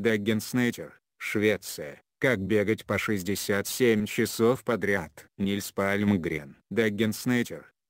Даген Швеция. Как бегать по 67 часов подряд. Нильс Пальмгрен. Даген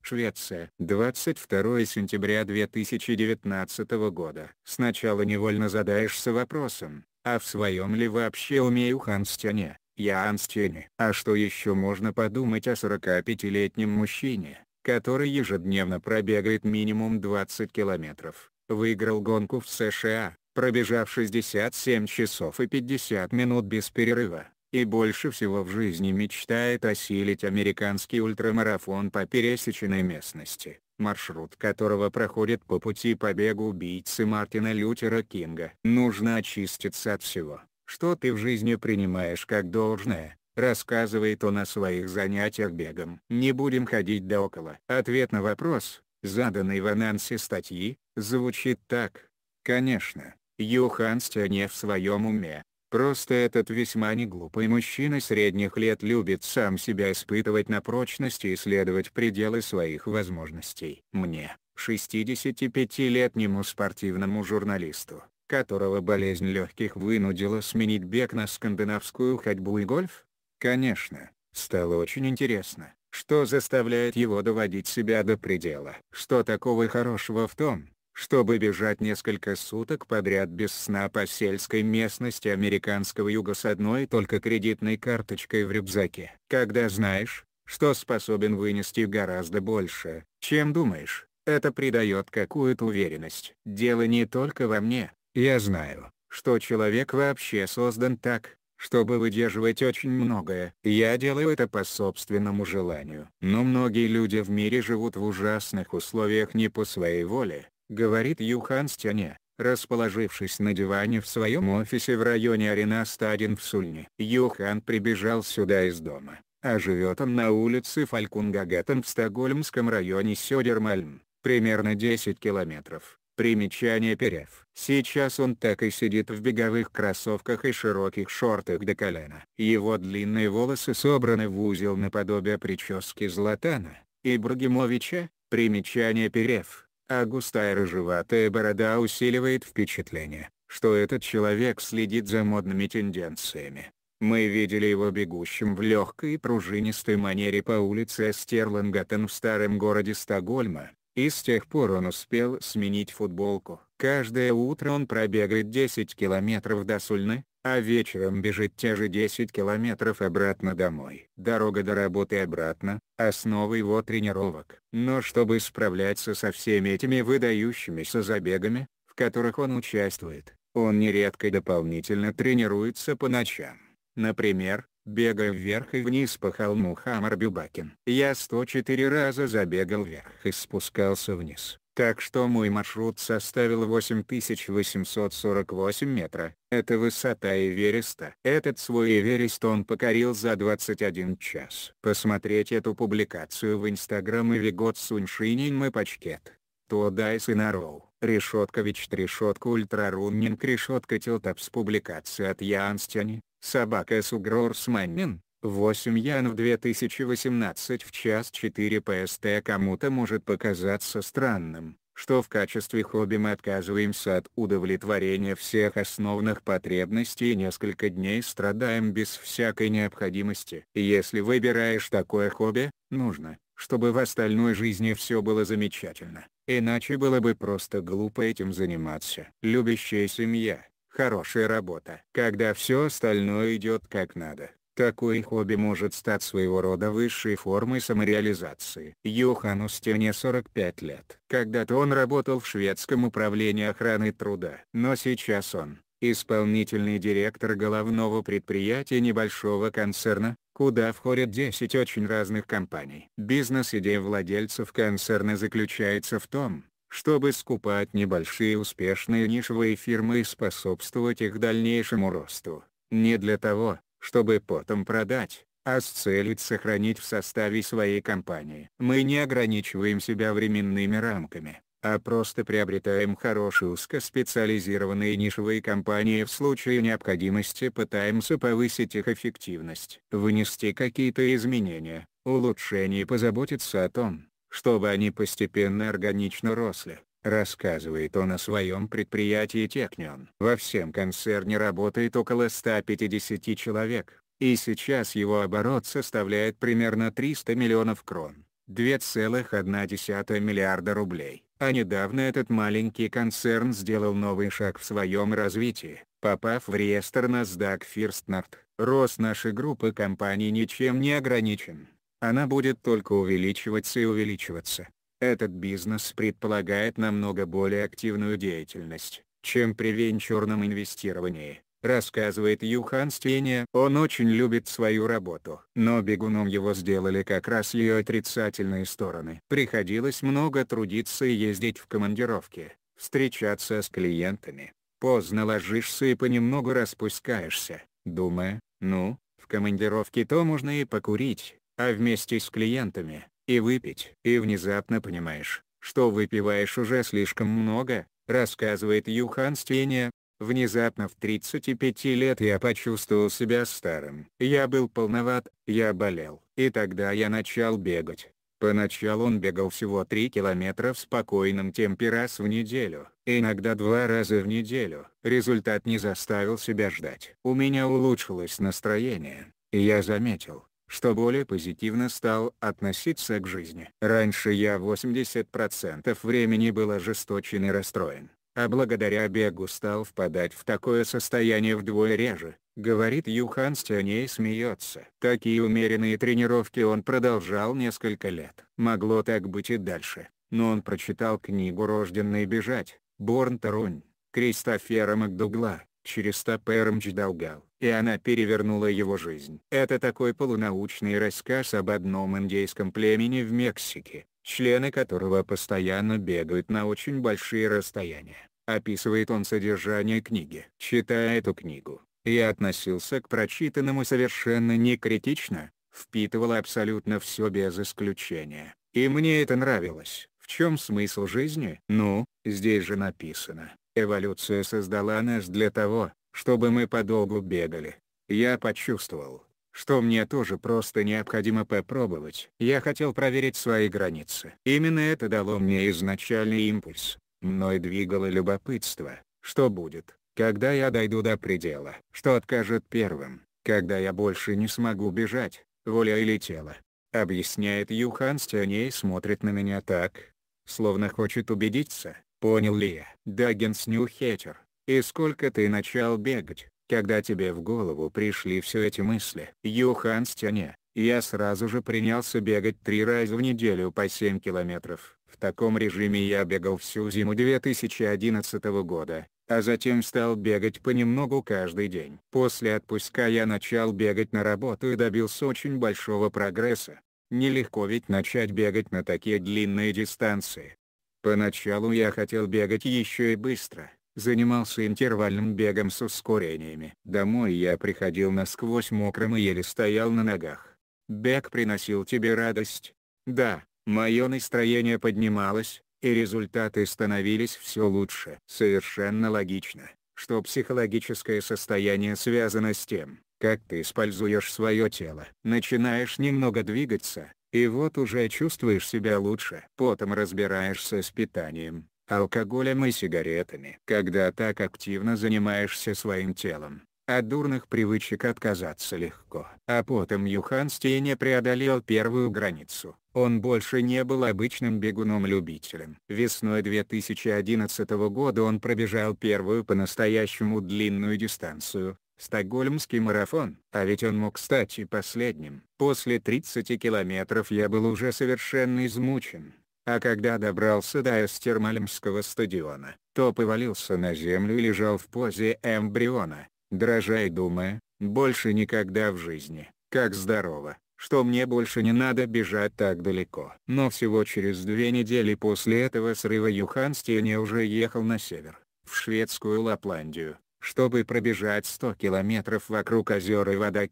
Швеция. 22 сентября 2019 года. Сначала невольно задаешься вопросом, а в своем ли вообще умею Ханстене, я Анстене? А что еще можно подумать о 45-летнем мужчине, который ежедневно пробегает минимум 20 километров, выиграл гонку в США, пробежав 67 часов и 50 минут без перерыва, и больше всего в жизни мечтает осилить американский ультрамарафон по пересеченной местности, маршрут которого проходит по пути побега убийцы Мартина Лютера Кинга. Нужно очиститься от всего, что ты в жизни принимаешь как должное, рассказывает он о своих занятиях бегом. Не будем ходить до около. Ответ на вопрос, заданный в анонсе статьи, звучит так. Конечно, Юханстя не в своем уме. Просто этот весьма неглупый мужчина средних лет любит сам себя испытывать на прочность и исследовать пределы своих возможностей. Мне, 65-летнему спортивному журналисту, которого болезнь легких вынудила сменить бег на скандинавскую ходьбу и гольф? Конечно, стало очень интересно, что заставляет его доводить себя до предела. Что такого хорошего в том, чтобы бежать несколько суток подряд без сна по сельской местности американского юга с одной только кредитной карточкой в рюкзаке. Когда знаешь, что способен вынести гораздо больше, чем думаешь, это придает какую-то уверенность. Дело не только во мне, я знаю, что человек вообще создан так, чтобы выдерживать очень многое. Я делаю это по собственному желанию. Но многие люди в мире живут в ужасных условиях не по своей воле, говорит Юхан Стяне, расположившись на диване в своем офисе в районе Арена 101 в Сульне. Юхан прибежал сюда из дома, а живет он на улице Фалькунгагатен в стокгольмском районе Сёдермальм, примерно 10 километров. Примечание перев. Сейчас он так и сидит в беговых кроссовках и широких шортах до колена. Его длинные волосы собраны в узел наподобие прически Златана, Ибрагимовича, примечание перев а густая рыжеватая борода усиливает впечатление, что этот человек следит за модными тенденциями. Мы видели его бегущим в легкой пружинистой манере по улице Стерлингатен в старом городе Стокгольма, и с тех пор он успел сменить футболку. Каждое утро он пробегает 10 километров до Сульны, а вечером бежит те же 10 километров обратно домой. Дорога до работы обратно – основа его тренировок. Но чтобы справляться со всеми этими выдающимися забегами, в которых он участвует, он нередко дополнительно тренируется по ночам. Например, бегая вверх и вниз по холму Хамар-Бюбакин. Я 104 раза забегал вверх и спускался вниз. Так что мой маршрут составил 8848 метра. Это высота Эвереста. Этот свой Эверест он покорил за 21 час. Посмотреть эту публикацию в Инстаграм и Вигот Суньшинин и Пачкет. Тодайс и Нароу. Решеткович Трешетка Ультраруннинг Решетка Тилтапс Публикация от Янстяни, Собака Сугрорс Маннин, 8 янв 2018 в час 4 ПСТ кому-то может показаться странным, что в качестве хобби мы отказываемся от удовлетворения всех основных потребностей и несколько дней страдаем без всякой необходимости. Если выбираешь такое хобби, нужно, чтобы в остальной жизни все было замечательно, иначе было бы просто глупо этим заниматься. Любящая семья, хорошая работа, когда все остальное идет как надо. Такое хобби может стать своего рода высшей формой самореализации. Йохану Стене 45 лет. Когда-то он работал в шведском управлении охраны труда. Но сейчас он – исполнительный директор головного предприятия небольшого концерна, куда входят 10 очень разных компаний. Бизнес-идея владельцев концерна заключается в том, чтобы скупать небольшие успешные нишевые фирмы и способствовать их дальнейшему росту. Не для того, чтобы потом продать, а с целью сохранить в составе своей компании. Мы не ограничиваем себя временными рамками, а просто приобретаем хорошие узкоспециализированные нишевые компании в случае необходимости пытаемся повысить их эффективность, внести какие-то изменения, улучшения и позаботиться о том, чтобы они постепенно органично росли. Рассказывает он о своем предприятии Технион. Во всем концерне работает около 150 человек, и сейчас его оборот составляет примерно 300 миллионов крон, 2,1 миллиарда рублей. А недавно этот маленький концерн сделал новый шаг в своем развитии, попав в реестр NASDAQ First North. Рост нашей группы компаний ничем не ограничен. Она будет только увеличиваться и увеличиваться. Этот бизнес предполагает намного более активную деятельность, чем при венчурном инвестировании, рассказывает Юхан Стене. Он очень любит свою работу. Но бегуном его сделали как раз ее отрицательные стороны. Приходилось много трудиться и ездить в командировки, встречаться с клиентами. Поздно ложишься и понемногу распускаешься, думая, ну, в командировке то можно и покурить, а вместе с клиентами, и выпить. И внезапно понимаешь, что выпиваешь уже слишком много, рассказывает Юхан Стеня. Внезапно в 35 лет я почувствовал себя старым. Я был полноват, я болел. И тогда я начал бегать. Поначалу он бегал всего 3 километра в спокойном темпе раз в неделю, иногда два раза в неделю. Результат не заставил себя ждать. У меня улучшилось настроение. И я заметил, что более позитивно стал относиться к жизни. Раньше я 80% времени был ожесточен и расстроен, а благодаря бегу стал впадать в такое состояние вдвое реже, говорит Юхан Стяне смеется. Такие умеренные тренировки он продолжал несколько лет. Могло так быть и дальше, но он прочитал книгу «Рожденный бежать» Борн Тарунь, Кристофера Макдугла, через Тапермдж Далгал, и она перевернула его жизнь. Это такой полунаучный рассказ об одном индейском племени в Мексике, члены которого постоянно бегают на очень большие расстояния. Описывает он содержание книги. Читая эту книгу, я относился к прочитанному совершенно не критично, впитывал абсолютно все без исключения, и мне это нравилось. В чем смысл жизни? Ну, здесь же написано, Эволюция создала нас для того, чтобы мы подолгу бегали. Я почувствовал, что мне тоже просто необходимо попробовать. Я хотел проверить свои границы. Именно это дало мне изначальный импульс. Мной двигало любопытство, что будет, когда я дойду до предела, что откажет первым, когда я больше не смогу бежать, воля или тело. Объясняет Юхан Стяней смотрит на меня так, словно хочет убедиться, Понял ли я? Даггинс Ньюхетер, и сколько ты начал бегать, когда тебе в голову пришли все эти мысли? Юхан Стяне, я сразу же принялся бегать три раза в неделю по 7 километров. В таком режиме я бегал всю зиму 2011 года, а затем стал бегать понемногу каждый день. После отпуска я начал бегать на работу и добился очень большого прогресса. Нелегко ведь начать бегать на такие длинные дистанции. Поначалу я хотел бегать еще и быстро, занимался интервальным бегом с ускорениями. Домой я приходил насквозь мокрым и еле стоял на ногах. Бег приносил тебе радость. Да, мое настроение поднималось, и результаты становились все лучше. Совершенно логично, что психологическое состояние связано с тем, как ты используешь свое тело. Начинаешь немного двигаться, и вот уже чувствуешь себя лучше. Потом разбираешься с питанием, алкоголем и сигаретами. Когда так активно занимаешься своим телом, от дурных привычек отказаться легко. А потом Юхан Стейне преодолел первую границу. Он больше не был обычным бегуном-любителем. Весной 2011 года он пробежал первую по-настоящему длинную дистанцию, Стокгольмский марафон. А ведь он мог стать и последним. После 30 километров я был уже совершенно измучен. А когда добрался до Эстермальмского стадиона, то повалился на землю и лежал в позе эмбриона, дрожа и думая, больше никогда в жизни, как здорово, что мне больше не надо бежать так далеко. Но всего через две недели после этого срыва Юхан Стене уже ехал на север, в шведскую Лапландию, чтобы пробежать 100 километров вокруг озера и в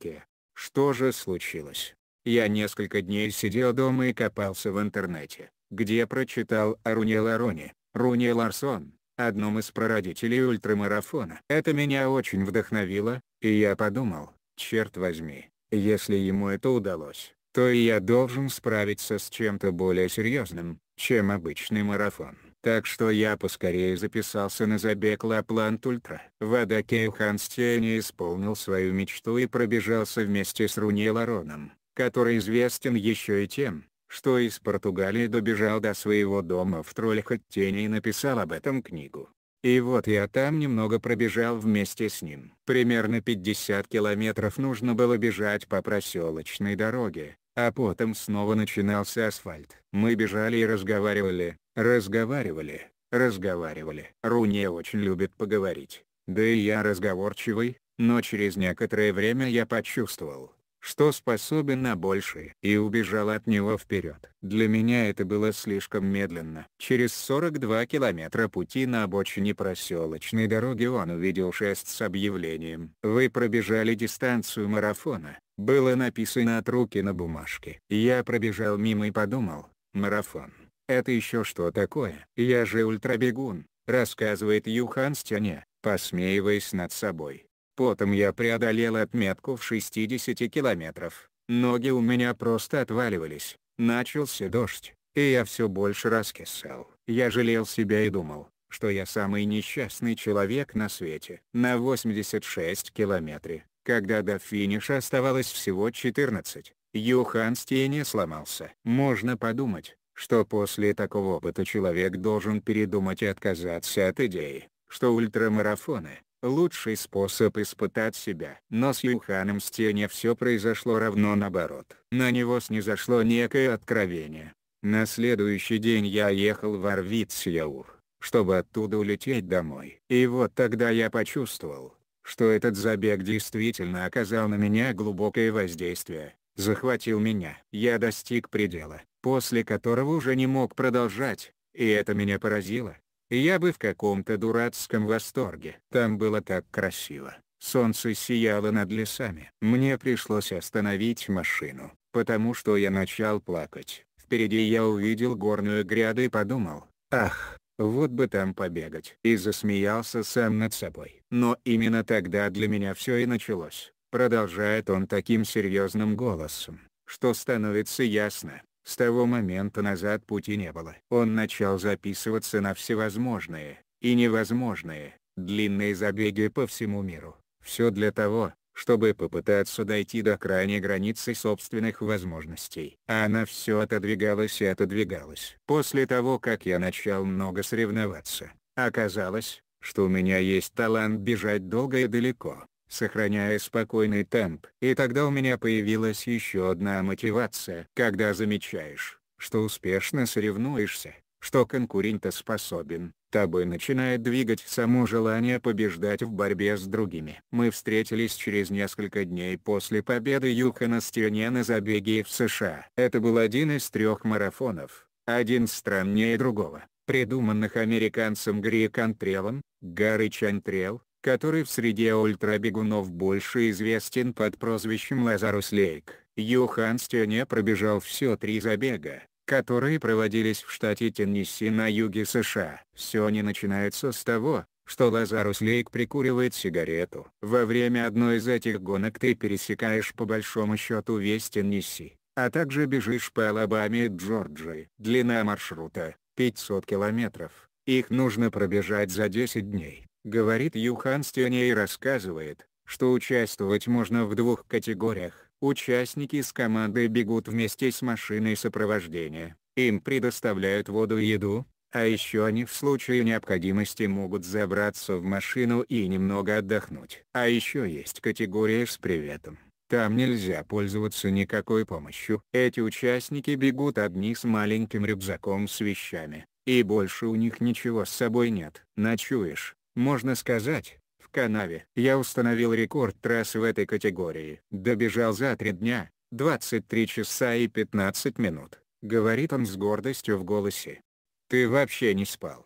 Что же случилось? Я несколько дней сидел дома и копался в интернете, где прочитал о Руне Лароне, Руне Ларсон, одном из прародителей ультрамарафона. Это меня очень вдохновило, и я подумал, черт возьми, если ему это удалось, то и я должен справиться с чем-то более серьезным, чем обычный марафон. Так что я поскорее записался на забег Лапланд Ультра. Вадакей Ханстене исполнил свою мечту и пробежался вместе с Руни Лароном, который известен еще и тем, что из Португалии добежал до своего дома в Тролльхоттене и написал об этом книгу. И вот я там немного пробежал вместе с ним. Примерно 50 километров нужно было бежать по проселочной дороге, а потом снова начинался асфальт. Мы бежали и разговаривали, Разговаривали, разговаривали. Руне очень любит поговорить. Да и я разговорчивый, но через некоторое время я почувствовал, что способен на большее, и убежал от него вперед. Для меня это было слишком медленно. Через 42 километра пути на обочине проселочной дороги он увидел шест с объявлением. «Вы пробежали дистанцию марафона», было написано от руки на бумажке. Я пробежал мимо и подумал, марафон. «Это еще что такое? Я же ультрабегун», — рассказывает Юхан Стяне, посмеиваясь над собой. «Потом я преодолел отметку в 60 километров. Ноги у меня просто отваливались. Начался дождь, и я все больше раскисал. Я жалел себя и думал, что я самый несчастный человек на свете. На 86 километре, когда до финиша оставалось всего 14, Юхан Стене сломался. Можно подумать, что после такого опыта человек должен передумать и отказаться от идеи, что ультрамарафоны – лучший способ испытать себя. Но с Юханом Стене все произошло равно наоборот. На него снизошло некое откровение. На следующий день я ехал в Арвитсьяур, чтобы оттуда улететь домой. И вот тогда я почувствовал, что этот забег действительно оказал на меня глубокое воздействие захватил меня. Я достиг предела, после которого уже не мог продолжать, и это меня поразило. Я бы в каком-то дурацком восторге. Там было так красиво. Солнце сияло над лесами. Мне пришлось остановить машину, потому что я начал плакать. Впереди я увидел горную гряду и подумал, ах, вот бы там побегать. И засмеялся сам над собой. Но именно тогда для меня все и началось. Продолжает он таким серьезным голосом, что становится ясно, с того момента назад пути не было. Он начал записываться на всевозможные, и невозможные, длинные забеги по всему миру. Все для того, чтобы попытаться дойти до крайней границы собственных возможностей. А Она все отодвигалась и отодвигалась. После того, как я начал много соревноваться, оказалось, что у меня есть талант бежать долго и далеко сохраняя спокойный темп. И тогда у меня появилась еще одна мотивация. Когда замечаешь, что успешно соревнуешься, что конкурента способен, тобой начинает двигать само желание побеждать в борьбе с другими. Мы встретились через несколько дней после победы Юха на Стене на забеге в США. Это был один из трех марафонов, один страннее другого, придуманных американцем Гри Кантрелом, Гарри Чантрел, который в среде ультрабегунов больше известен под прозвищем Лазарус Лейк. Юхан Стене пробежал все три забега, которые проводились в штате Теннесси на юге США. Все не начинается с того, что Лазарус Лейк прикуривает сигарету. Во время одной из этих гонок ты пересекаешь по большому счету весь Теннесси, а также бежишь по Алабаме и Джорджии. Длина маршрута – 500 километров. Их нужно пробежать за 10 дней говорит Юхан Стене и рассказывает, что участвовать можно в двух категориях. Участники с командой бегут вместе с машиной сопровождения, им предоставляют воду и еду, а еще они в случае необходимости могут забраться в машину и немного отдохнуть. А еще есть категория с приветом. Там нельзя пользоваться никакой помощью. Эти участники бегут одни с маленьким рюкзаком с вещами, и больше у них ничего с собой нет. Ночуешь, можно сказать, в канаве. Я установил рекорд трассы в этой категории. Добежал за три дня, 23 часа и 15 минут, говорит он с гордостью в голосе. Ты вообще не спал.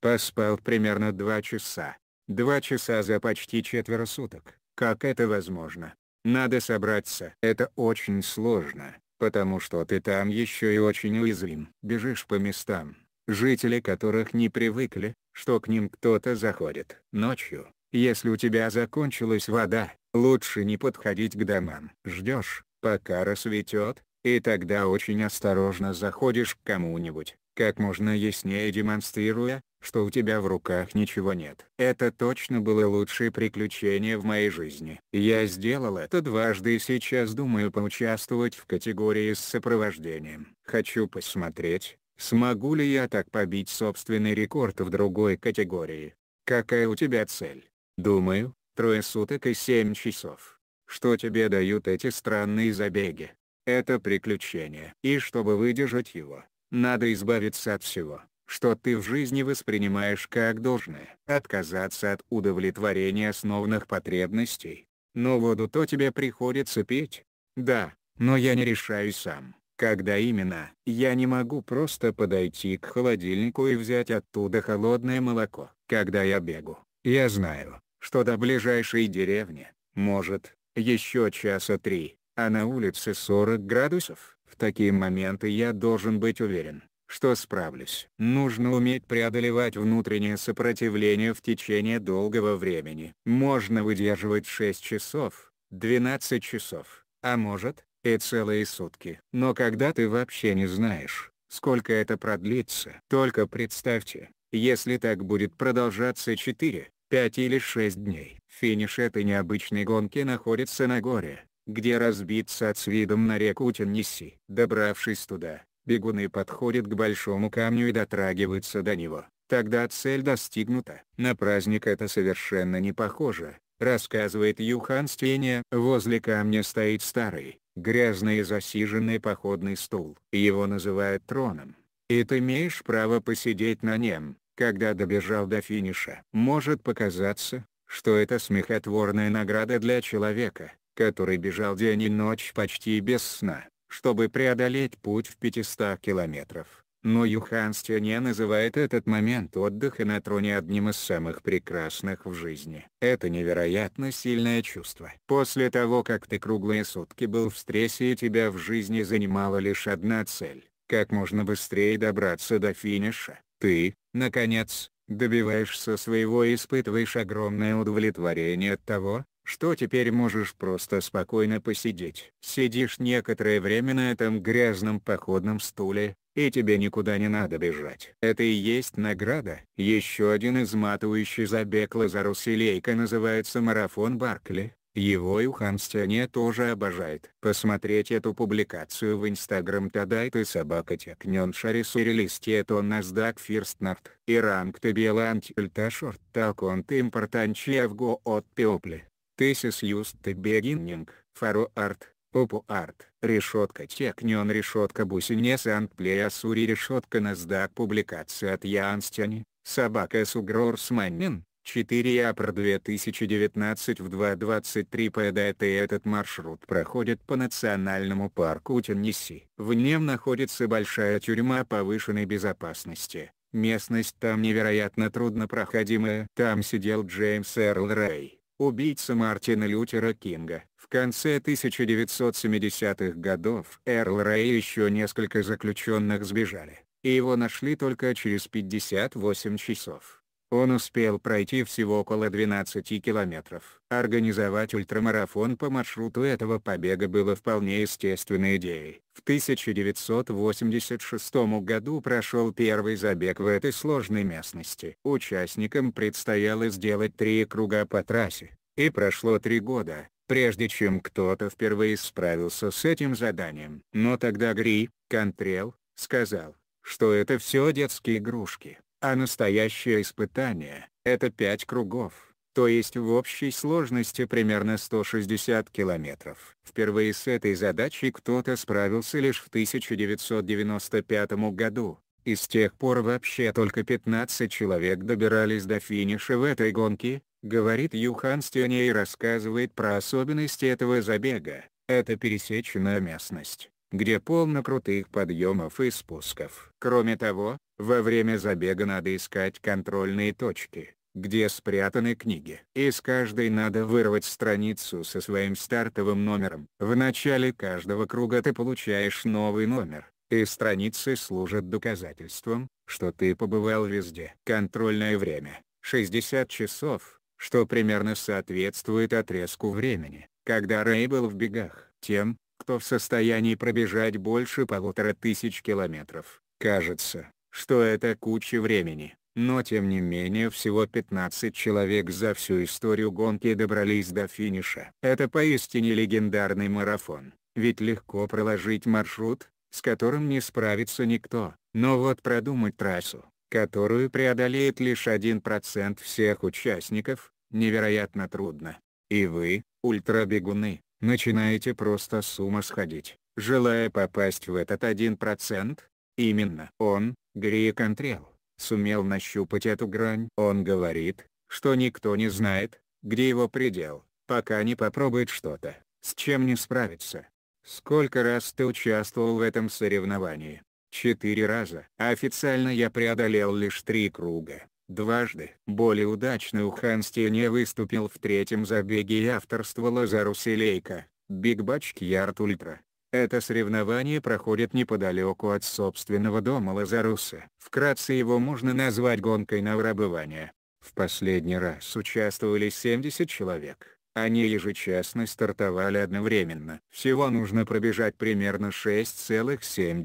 Поспал примерно 2 часа. 2 часа за почти четверо суток. Как это возможно? Надо собраться. Это очень сложно, потому что ты там еще и очень уязвим. Бежишь по местам, жители которых не привыкли, что к ним кто-то заходит. Ночью, если у тебя закончилась вода, лучше не подходить к домам. Ждешь, пока рассветет, и тогда очень осторожно заходишь к кому-нибудь, как можно яснее демонстрируя, что у тебя в руках ничего нет. Это точно было лучшее приключение в моей жизни. Я сделал это дважды и сейчас думаю поучаствовать в категории с сопровождением. Хочу посмотреть, Смогу ли я так побить собственный рекорд в другой категории? Какая у тебя цель? Думаю, трое суток и семь часов. Что тебе дают эти странные забеги? Это приключение. И чтобы выдержать его, надо избавиться от всего, что ты в жизни воспринимаешь как должное. Отказаться от удовлетворения основных потребностей. Но ну воду то тебе приходится пить. Да, но я не решаю сам. Когда именно? Я не могу просто подойти к холодильнику и взять оттуда холодное молоко. Когда я бегу, я знаю, что до ближайшей деревни, может, еще часа три, а на улице 40 градусов. В такие моменты я должен быть уверен, что справлюсь. Нужно уметь преодолевать внутреннее сопротивление в течение долгого времени. Можно выдерживать 6 часов, 12 часов, а может, и целые сутки. Но когда ты вообще не знаешь, сколько это продлится. Только представьте, если так будет продолжаться 4, 5 или 6 дней. Финиш этой необычной гонки находится на горе, где разбиться от с видом на реку Теннесси. Добравшись туда, бегуны подходят к большому камню и дотрагиваются до него. Тогда цель достигнута. На праздник это совершенно не похоже, рассказывает Юхан Стене. Возле камня стоит старый, грязный и засиженный походный стул. Его называют троном. И ты имеешь право посидеть на нем, когда добежал до финиша. Может показаться, что это смехотворная награда для человека, который бежал день и ночь почти без сна, чтобы преодолеть путь в 500 километров. Но Юхан Стюне называет этот момент отдыха на троне одним из самых прекрасных в жизни. Это невероятно сильное чувство. После того как ты круглые сутки был в стрессе и тебя в жизни занимала лишь одна цель – как можно быстрее добраться до финиша, ты, наконец, добиваешься своего и испытываешь огромное удовлетворение от того, что теперь можешь просто спокойно посидеть. Сидишь некоторое время на этом грязном походном стуле, и тебе никуда не надо бежать. Это и есть награда. Еще один изматывающий забег Лазару Силейко называется «Марафон Баркли». Его Юхан Стяне тоже обожает. Посмотреть эту публикацию в Инстаграм тадай ты собака Текнен Шарис и это он NASDAQ Фирстнарт. И ранг он ты Таконт Импортанчиевго от Пеопли. Тысис Юст Бегиннинг, Фаро Арт. Опу Арт, решетка Технион решетка бусине, сантплей, асури, решетка NASDAQ публикация от Янстяни, собака сугрор, сманнин, 4 апр 2019 в 2.23 и этот маршрут проходит по национальному парку Теннесси. В нем находится большая тюрьма повышенной безопасности. Местность там невероятно труднопроходимая. Там сидел Джеймс Эрл Рэй, убийца Мартина Лютера Кинга конце 1970-х годов Эрл Рэй и еще несколько заключенных сбежали, и его нашли только через 58 часов. Он успел пройти всего около 12 километров. Организовать ультрамарафон по маршруту этого побега было вполне естественной идеей. В 1986 году прошел первый забег в этой сложной местности. Участникам предстояло сделать три круга по трассе. И прошло три года, прежде чем кто-то впервые справился с этим заданием. Но тогда Гри, Контрел, сказал, что это все детские игрушки, а настоящее испытание — это пять кругов, то есть в общей сложности примерно 160 километров. Впервые с этой задачей кто-то справился лишь в 1995 году, и с тех пор вообще только 15 человек добирались до финиша в этой гонке, говорит Юхан Стене и рассказывает про особенности этого забега. Это пересеченная местность, где полно крутых подъемов и спусков. Кроме того, во время забега надо искать контрольные точки, где спрятаны книги. Из каждой надо вырвать страницу со своим стартовым номером. В начале каждого круга ты получаешь новый номер, и страницы служат доказательством, что ты побывал везде. Контрольное время — 60 часов что примерно соответствует отрезку времени, когда Рэй был в бегах. Тем, кто в состоянии пробежать больше полутора тысяч километров, кажется, что это куча времени. Но тем не менее всего 15 человек за всю историю гонки добрались до финиша. Это поистине легендарный марафон, ведь легко проложить маршрут, с которым не справится никто, но вот продумать трассу, которую преодолеет лишь 1% всех участников, невероятно трудно. И вы, ультрабегуны, начинаете просто с ума сходить, желая попасть в этот 1%. Именно он, Гри Контрел, сумел нащупать эту грань. Он говорит, что никто не знает, где его предел, пока не попробует что-то, с чем не справится. Сколько раз ты участвовал в этом соревновании? Четыре раза. Официально я преодолел лишь три круга. Дважды более удачно Ухан Стене выступил в третьем забеге и авторство Азару Селейко, Биг Бач Ярд Ультра. Это соревнование проходит неподалеку от собственного дома Лазаруса. Вкратце его можно назвать гонкой на врабывание. В последний раз участвовали 70 человек. Они ежечасно стартовали одновременно. Всего нужно пробежать примерно 6,7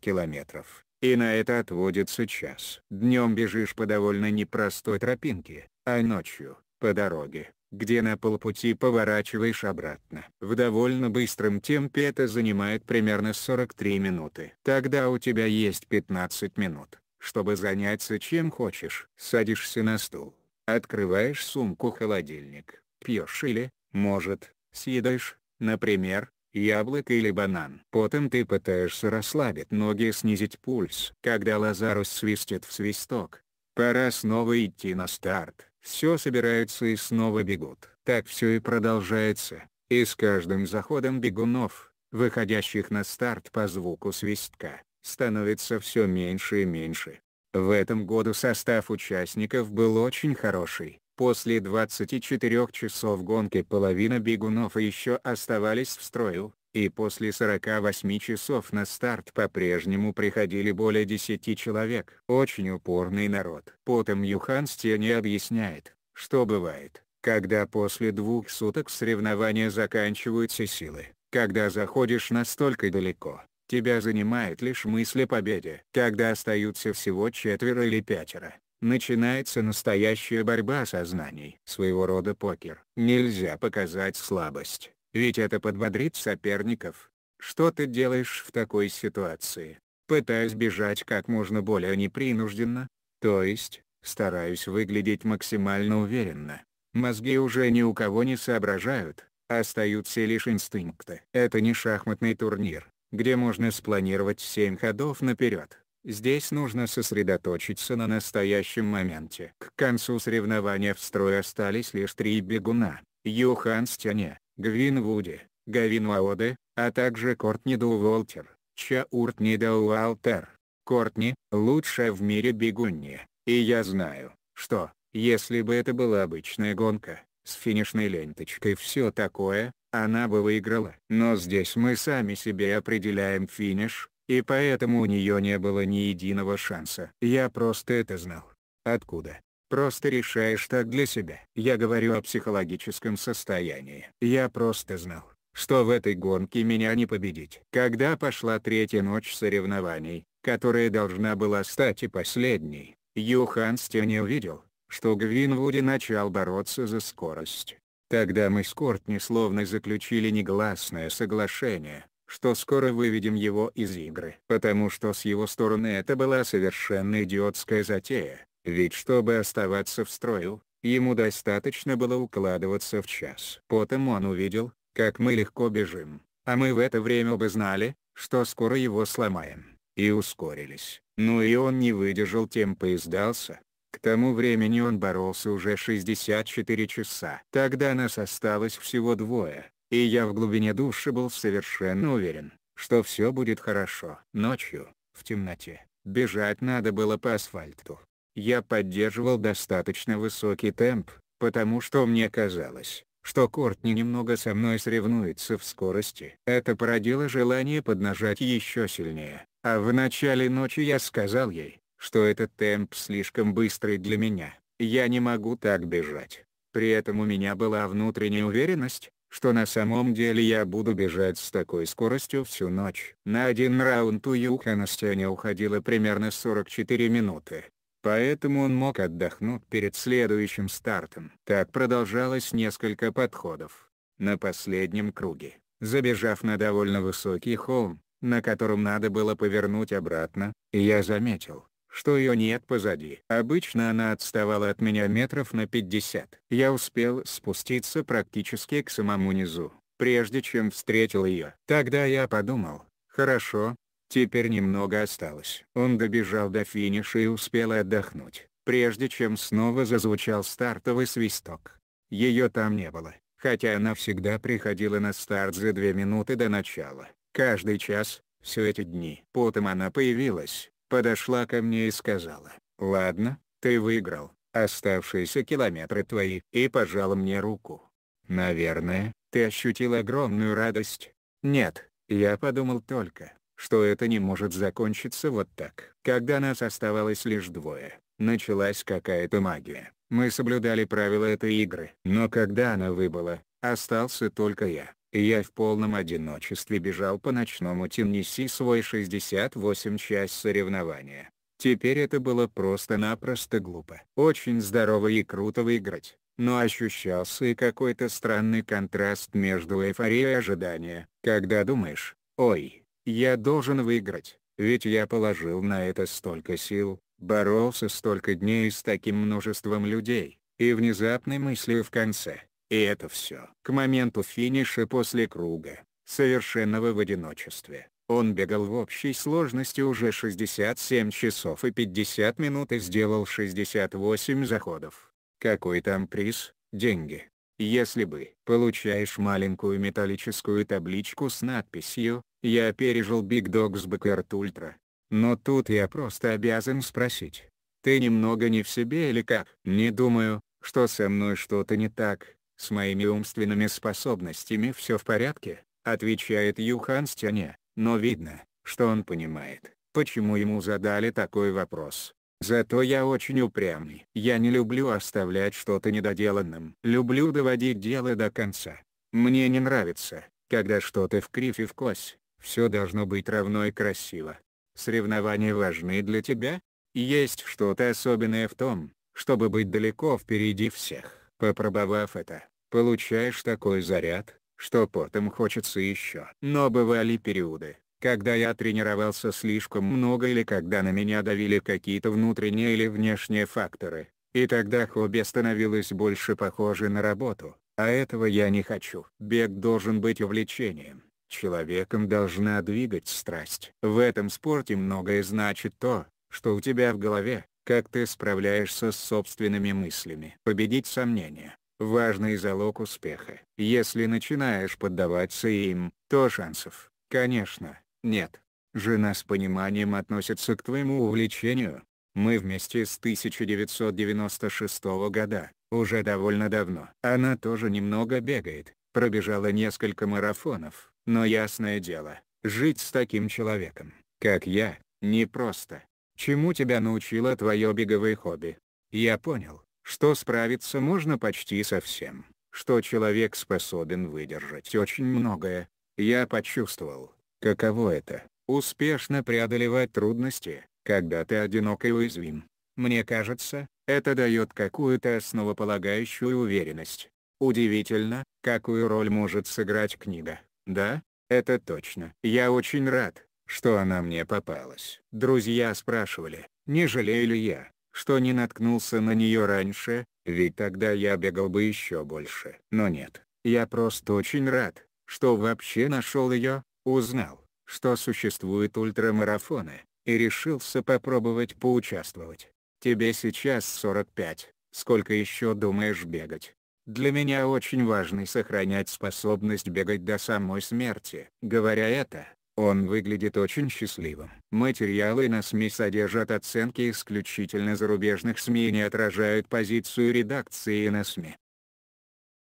километров. И на это отводится час. Днем бежишь по довольно непростой тропинке, а ночью — по дороге, где на полпути поворачиваешь обратно. В довольно быстром темпе это занимает примерно 43 минуты. Тогда у тебя есть 15 минут, чтобы заняться чем хочешь. Садишься на стул, открываешь сумку-холодильник, пьешь или, может, съедаешь, например, яблоко или банан. Потом ты пытаешься расслабить ноги и снизить пульс. Когда Лазарус свистит в свисток, пора снова идти на старт. Все собираются и снова бегут. Так все и продолжается, и с каждым заходом бегунов, выходящих на старт по звуку свистка, становится все меньше и меньше. В этом году состав участников был очень хороший. После 24 часов гонки половина бегунов еще оставались в строю, и после 48 часов на старт по-прежнему приходили более 10 человек. Очень упорный народ. Потом Юхан не объясняет, что бывает, когда после двух суток соревнования заканчиваются силы, когда заходишь настолько далеко. Тебя занимает лишь мысль о победе. Когда остаются всего четверо или пятеро, Начинается настоящая борьба сознаний. Своего рода покер. Нельзя показать слабость, ведь это подбодрит соперников. Что ты делаешь в такой ситуации? Пытаюсь бежать как можно более непринужденно, то есть, стараюсь выглядеть максимально уверенно. Мозги уже ни у кого не соображают, остаются лишь инстинкты. Это не шахматный турнир, где можно спланировать 7 ходов наперед. Здесь нужно сосредоточиться на настоящем моменте. К концу соревнования в строй остались лишь три бегуна. Юхан Стяне, Гвин Вуди, Гавин Маоде, а также Кортни Ду Волтер, Чауртни Ду Уалтер. Кортни – лучшая в мире бегунья, и я знаю, что, если бы это была обычная гонка, с финишной ленточкой все такое, она бы выиграла. Но здесь мы сами себе определяем финиш, и поэтому у нее не было ни единого шанса. Я просто это знал. Откуда? Просто решаешь так для себя. Я говорю о психологическом состоянии. Я просто знал, что в этой гонке меня не победить. Когда пошла третья ночь соревнований, которая должна была стать и последней, Юхан не увидел, что Гвинвуди начал бороться за скорость. Тогда мы с Кортни словно заключили негласное соглашение, что скоро выведем его из игры. Потому что с его стороны это была совершенно идиотская затея, ведь чтобы оставаться в строю, ему достаточно было укладываться в час. Потом он увидел, как мы легко бежим, а мы в это время бы знали, что скоро его сломаем, и ускорились. Ну и он не выдержал темпа и сдался. К тому времени он боролся уже 64 часа. Тогда нас осталось всего двое. И я в глубине души был совершенно уверен, что все будет хорошо. Ночью, в темноте, бежать надо было по асфальту. Я поддерживал достаточно высокий темп, потому что мне казалось, что Кортни немного со мной соревнуется в скорости. Это породило желание поднажать еще сильнее, а в начале ночи я сказал ей, что этот темп слишком быстрый для меня, я не могу так бежать. При этом у меня была внутренняя уверенность, что на самом деле я буду бежать с такой скоростью всю ночь. На один раунд у Юхана Стеня уходило примерно 44 минуты. Поэтому он мог отдохнуть перед следующим стартом. Так продолжалось несколько подходов. На последнем круге, забежав на довольно высокий холм, на котором надо было повернуть обратно, я заметил, что ее нет позади. Обычно она отставала от меня метров на 50. Я успел спуститься практически к самому низу, прежде чем встретил ее. Тогда я подумал, хорошо, теперь немного осталось. Он добежал до финиша и успел отдохнуть, прежде чем снова зазвучал стартовый свисток. Ее там не было, хотя она всегда приходила на старт за две минуты до начала. Каждый час, все эти дни. Потом она появилась, подошла ко мне и сказала, «Ладно, ты выиграл, оставшиеся километры твои», и пожала мне руку. «Наверное, ты ощутил огромную радость?» «Нет, я подумал только, что это не может закончиться вот так». Когда нас оставалось лишь двое, началась какая-то магия. Мы соблюдали правила этой игры. Но когда она выбыла, остался только я и я в полном одиночестве бежал по ночному Теннесси свой 68 часть соревнования. Теперь это было просто-напросто глупо. Очень здорово и круто выиграть, но ощущался и какой-то странный контраст между эйфорией и ожиданием, когда думаешь, ой, я должен выиграть, ведь я положил на это столько сил, боролся столько дней с таким множеством людей, и внезапной мыслью в конце, и это все. К моменту финиша после круга, совершенного в одиночестве, он бегал в общей сложности уже 67 часов и 50 минут и сделал 68 заходов. Какой там приз, деньги? Если бы получаешь маленькую металлическую табличку с надписью «Я пережил Big Dogs Backyard Ultra». Но тут я просто обязан спросить. Ты немного не в себе или как? Не думаю, что со мной что-то не так, «С моими умственными способностями все в порядке», — отвечает Юхан Стяне, но видно, что он понимает, почему ему задали такой вопрос. Зато я очень упрямый. Я не люблю оставлять что-то недоделанным. Люблю доводить дело до конца. Мне не нравится, когда что-то в кривь и в кось. Все должно быть равно и красиво. Соревнования важны для тебя? Есть что-то особенное в том, чтобы быть далеко впереди всех. Попробовав это, получаешь такой заряд, что потом хочется еще. Но бывали периоды, когда я тренировался слишком много или когда на меня давили какие-то внутренние или внешние факторы, и тогда хобби становилось больше похоже на работу, а этого я не хочу. Бег должен быть увлечением. Человеком должна двигать страсть. В этом спорте многое значит то, что у тебя в голове, как ты справляешься с собственными мыслями. Победить сомнения – важный залог успеха. Если начинаешь поддаваться им, то шансов, конечно, нет. Жена с пониманием относится к твоему увлечению. Мы вместе с 1996 года, уже довольно давно. Она тоже немного бегает, пробежала несколько марафонов, но ясное дело, жить с таким человеком, как я, непросто. Чему тебя научило твое беговое хобби? Я понял, что справиться можно почти со всем, что человек способен выдержать очень многое. Я почувствовал, каково это — успешно преодолевать трудности, когда ты одинок и уязвим. Мне кажется, это дает какую-то основополагающую уверенность. Удивительно, какую роль может сыграть книга, да? Это точно. Я очень рад, что она мне попалась. Друзья спрашивали, не жалею ли я, что не наткнулся на нее раньше, ведь тогда я бегал бы еще больше. Но нет, я просто очень рад, что вообще нашел ее, узнал, что существуют ультрамарафоны, и решился попробовать поучаствовать. Тебе сейчас 45, сколько еще думаешь бегать? Для меня очень важно сохранять способность бегать до самой смерти. Говоря это, он выглядит очень счастливым. Материалы на СМИ содержат оценки исключительно зарубежных СМИ и не отражают позицию редакции на СМИ.